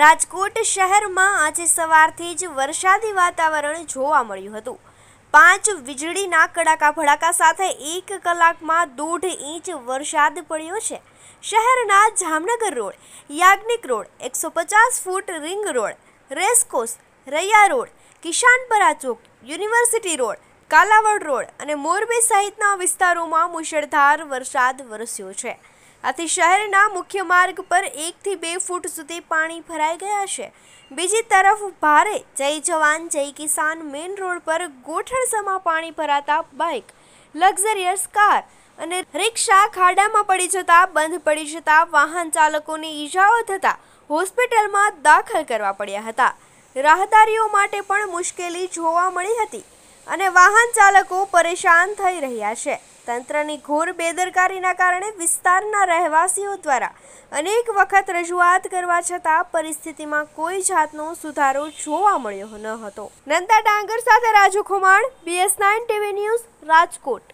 રાજકોટ શહેરમાં આજે સવારથી જ વરસાદી વાતાવરણ જોવા મળ્યું હતું પાંચ વીજળીના કડાકા ભડાકા સાથે એક કલાકમાં દોઢ ઇંચ વરસાદ પડ્યો છે શહેરના જામનગર રોડ યાજ્ઞિક રોડ એકસો પચાસ foot ring road racecourse Raiya road Kishanpara Chowk university road Kalavad road અને મોરબી સહિતના વિસ્તારોમાં મુશળધાર વરસાદ વરસ્યો છે આથી શહેરના મુખ્ય માર્ગ પર એકથી બે ફૂટ સુધી પાણી ભરાઈ ગયા છે બીજી તરફ ભારે જય જવાન જય કિસાન મેઇન રોડ પર ગોઠણસમાં પાણી ભરાતા બાઇક લક્ઝરિયસ કાર અને રિક્ષા ખાડામાં પડી જતા બંધ પડી જતા વાહન ચાલકોને ઈજાઓ થતા હોસ્પિટલમાં દાખલ કરવા પડ્યા હતા રાહદારીઓ માટે પણ મુશ્કેલી જોવા મળી હતી અને વાહન ચાલકો પરેશાન થઈ રહ્યા છે તંત્રની ઘોર બેદરકારીના કારણે વિસ્તારના રહેવાસીઓ દ્વારા અનેક વખત રજૂઆત કરવા છતાં પરિસ્થિતિમાં કોઈ જાતનો સુધારો જોવા મળ્યો ન હતો નંદા ડાંગર સાથે Raju Khuman BS nine TV news Rajkot